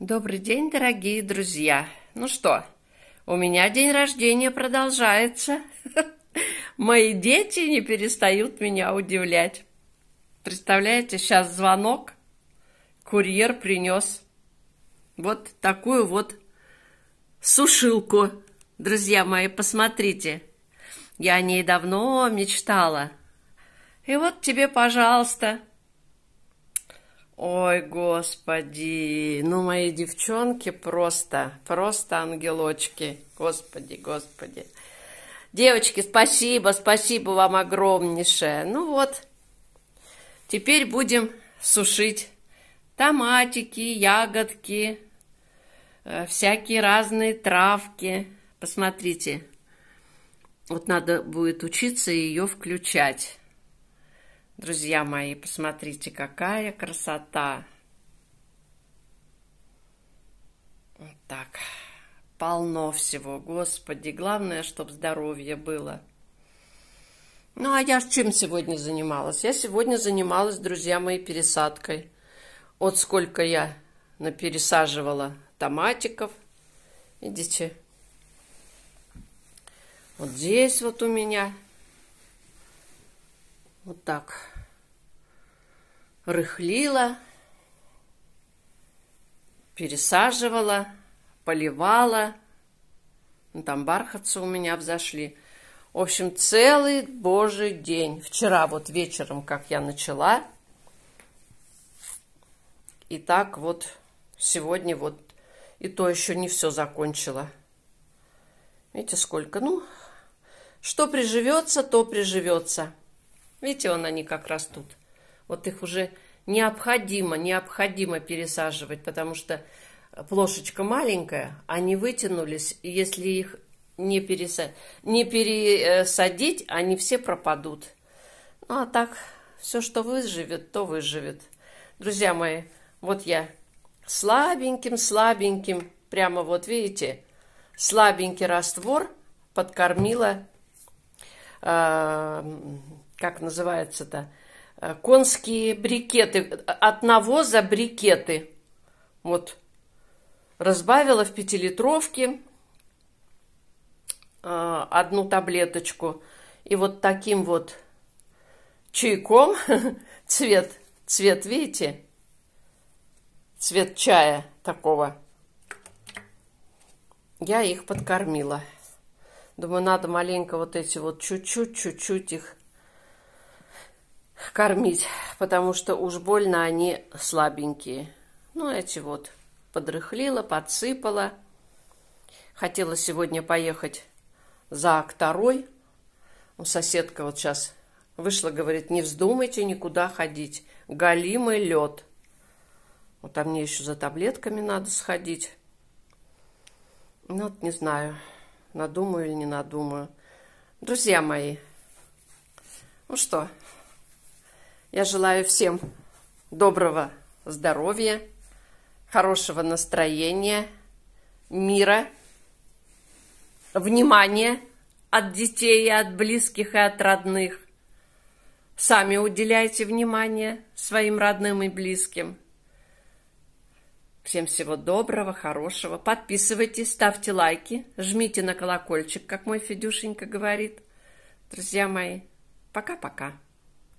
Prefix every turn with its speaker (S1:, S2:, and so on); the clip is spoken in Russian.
S1: Добрый день, дорогие друзья. Ну что, у меня день рождения продолжается. Мои дети не перестают меня удивлять. Представляете, сейчас звонок, курьер принес вот такую вот сушилку. Друзья мои, посмотрите, я о ней давно мечтала. И вот тебе, пожалуйста, Ой, господи, ну мои девчонки просто, просто ангелочки. Господи, господи. Девочки, спасибо, спасибо вам огромнейшее. Ну вот, теперь будем сушить томатики, ягодки, э, всякие разные травки. Посмотрите, вот надо будет учиться ее включать. Друзья мои, посмотрите, какая красота! Вот так, полно всего, Господи. Главное, чтобы здоровье было. Ну, а я чем сегодня занималась? Я сегодня занималась, друзья мои, пересадкой. Вот сколько я напересаживала томатиков. Видите? Вот здесь вот у меня. Вот так рыхлила, пересаживала, поливала. Ну, там бархатцы у меня взошли. В общем, целый божий день. Вчера вот вечером, как я начала. И так вот сегодня вот и то еще не все закончила. Видите, сколько? Ну, что приживется, то приживется. Видите, он они как растут. Вот их уже необходимо, необходимо пересаживать, потому что плошечка маленькая, они вытянулись, и если их не, переса... не пересадить, они все пропадут. Ну, а так, все, что выживет, то выживет. Друзья мои, вот я слабеньким-слабеньким, прямо вот видите, слабенький раствор подкормила, э, как называется-то, Э, конские брикеты, от навоза брикеты. Вот, разбавила в пятилитровке э, одну таблеточку. И вот таким вот чайком цвет, цвет, видите, цвет чая такого. Я их подкормила. Думаю, надо маленько вот эти вот чуть-чуть, чуть-чуть их кормить, потому что уж больно они слабенькие. Ну, эти вот подрыхлила, подсыпала. Хотела сегодня поехать за второй. У ну, Соседка вот сейчас вышла, говорит, не вздумайте никуда ходить. Галимый лед. Вот там мне еще за таблетками надо сходить. Ну, вот не знаю, надумаю или не надумаю. Друзья мои, ну что, я желаю всем доброго здоровья, хорошего настроения, мира, внимания от детей, и от близких и от родных. Сами уделяйте внимание своим родным и близким. Всем всего доброго, хорошего. Подписывайтесь, ставьте лайки, жмите на колокольчик, как мой Федюшенька говорит. Друзья мои, пока-пока.